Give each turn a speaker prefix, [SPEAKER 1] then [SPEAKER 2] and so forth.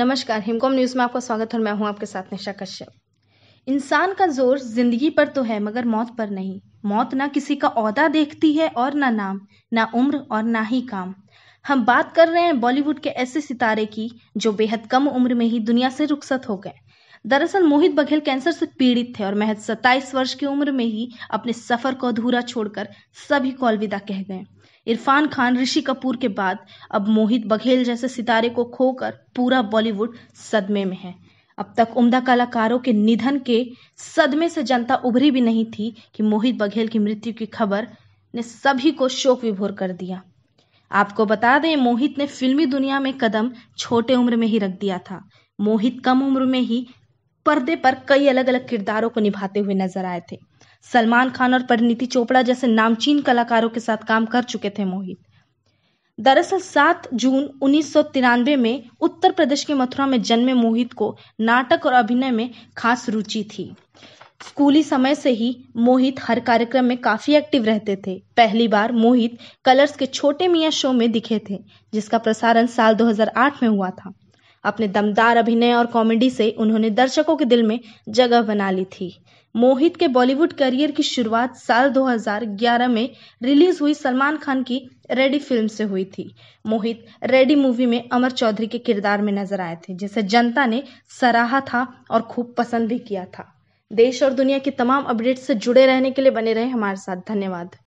[SPEAKER 1] नमस्कार हिमकॉम न्यूज़ में आपका स्वागत और मैं हूं आपके साथ निशा कश्यप इंसान का जोर जिंदगी पर तो है मगर मौत पर नहीं मौत ना किसी का औहदा देखती है और ना नाम ना उम्र और ना ही काम हम बात कर रहे हैं बॉलीवुड के ऐसे सितारे की जो बेहद कम उम्र में ही दुनिया से रुखसत हो गए दरअसल मोहित बघेल कैंसर से पीड़ित थे और महज 27 वर्ष की उम्र में ही अपने सफर को अधूरा छोड़कर सभी को अलविदा कह गए इरफान खान ऋषि कपूर के बाद अब मोहित बघेल जैसे सितारे को खोकर पूरा बॉलीवुड सदमे में है अब तक उम्दा कलाकारों के निधन के सदमे से जनता उभरी भी नहीं थी कि मोहित बघेल की मृत्यु की खबर ने सभी को शोक विभोर कर दिया आपको बता दें मोहित ने फिल्मी दुनिया में कदम छोटे उम्र में ही रख दिया था मोहित कम उम्र में ही पर्दे पर कई अलग अलग किरदारों को निभाते हुए नजर आए थे सलमान खान और परिणीति चोपड़ा जैसे नामचीन कलाकारों के साथ काम कर चुके थे मोहित दरअसल 7 जून उन्नीस में उत्तर प्रदेश के मथुरा में जन्मे मोहित को नाटक और अभिनय में खास रुचि थी स्कूली समय से ही मोहित हर कार्यक्रम में काफी एक्टिव रहते थे पहली बार मोहित कलर्स के छोटे मियाँ शो में दिखे थे जिसका प्रसारण साल 2008 में हुआ था अपने दमदार अभिनय और कॉमेडी से उन्होंने दर्शकों के दिल में जगह बना ली थी मोहित के बॉलीवुड करियर की शुरुआत साल 2011 में रिलीज हुई सलमान खान की रेडी फिल्म से हुई थी मोहित रेडी मूवी में अमर चौधरी के किरदार में नजर आए थे जिसे जनता ने सराहा था और खूब पसंद भी किया था देश और दुनिया की तमाम अपडेट्स से जुड़े रहने के लिए बने रहे हमारे साथ धन्यवाद